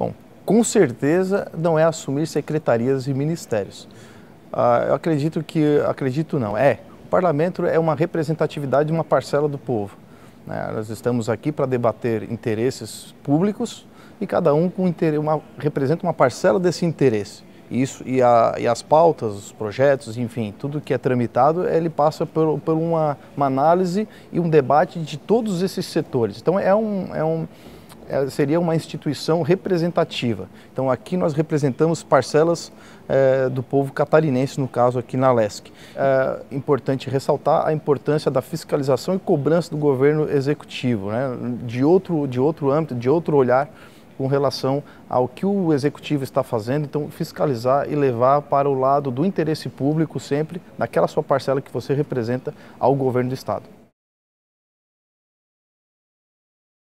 Bom, com certeza não é assumir secretarias e ministérios. Ah, eu acredito que, acredito não, é. O parlamento é uma representatividade de uma parcela do povo. Né? Nós estamos aqui para debater interesses públicos e cada um com uma, representa uma parcela desse interesse. Isso, e, a, e, as pautas, os projetos, enfim, tudo que é tramitado, ele passa por, por uma, uma, análise e um debate de todos esses setores. Então é um, é um é, seria uma instituição representativa. Então aqui nós representamos parcelas é, do povo catarinense, no caso aqui na LESC. É importante ressaltar a importância da fiscalização e cobrança do governo executivo, né? de, outro, de outro âmbito, de outro olhar com relação ao que o executivo está fazendo, então fiscalizar e levar para o lado do interesse público sempre, naquela sua parcela que você representa ao governo do estado.